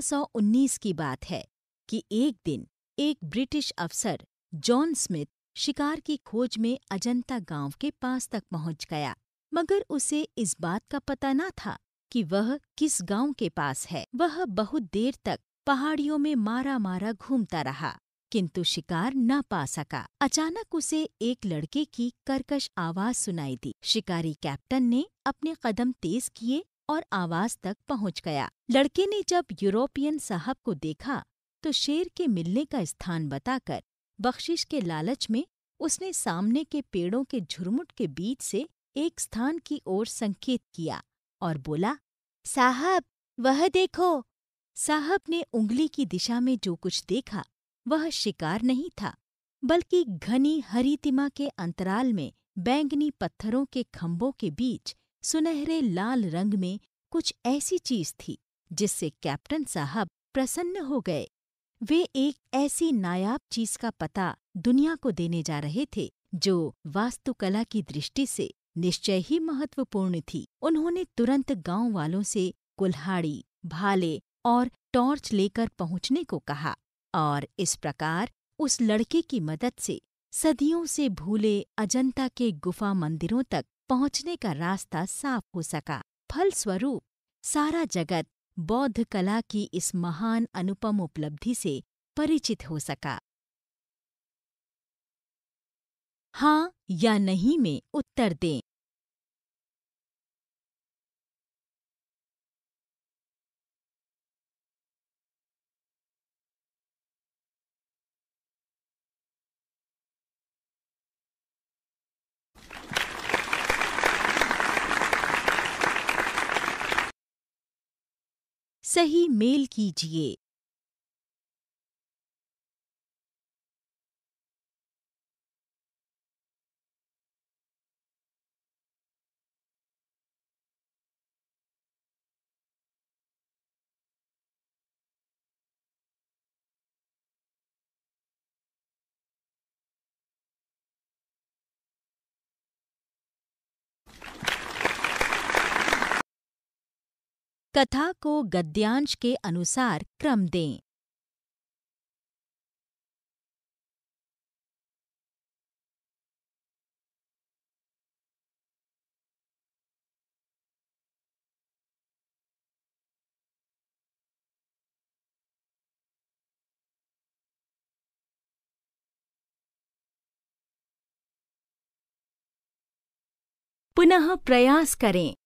1819 की बात है कि एक दिन एक ब्रिटिश अफसर जॉन स्मिथ शिकार की खोज में अजंता गांव के पास तक पहुंच गया मगर उसे इस बात का पता न था कि वह किस गांव के पास है वह बहुत देर तक पहाड़ियों में मारा मारा घूमता रहा किंतु शिकार न पा सका अचानक उसे एक लड़के की करकश आवाज सुनाई दी शिकारी कैप्टन ने अपने कदम तेज किए और आवाज तक पहुंच गया लड़के ने जब यूरोपियन साहब को देखा तो शेर के मिलने का स्थान बताकर बख्शिश के लालच में उसने सामने के पेड़ों के झुरमुट के बीच से एक स्थान की ओर संकेत किया और बोला साहब वह देखो साहब ने उंगली की दिशा में जो कुछ देखा वह शिकार नहीं था बल्कि घनी हरीतिमा के अंतराल में बैंगनी पत्थरों के खम्भों के बीच सुनहरे लाल रंग में कुछ ऐसी चीज थी जिससे कैप्टन साहब प्रसन्न हो गए वे एक ऐसी नायाब चीज का पता दुनिया को देने जा रहे थे जो वास्तुकला की दृष्टि से निश्चय ही महत्वपूर्ण थी उन्होंने तुरंत गांव वालों से कुल्हाड़ी भाले और टॉर्च लेकर पहुंचने को कहा और इस प्रकार उस लड़के की मदद से सदियों से भूले अजंता के गुफा मंदिरों तक पहुंचने का रास्ता साफ हो सका फलस्वरूप सारा जगत बौद्ध कला की इस महान अनुपम उपलब्धि से परिचित हो सका हाँ या नहीं में उत्तर दें सही मेल कीजिए कथा को गद्यांश के अनुसार क्रम दें पुनः प्रयास करें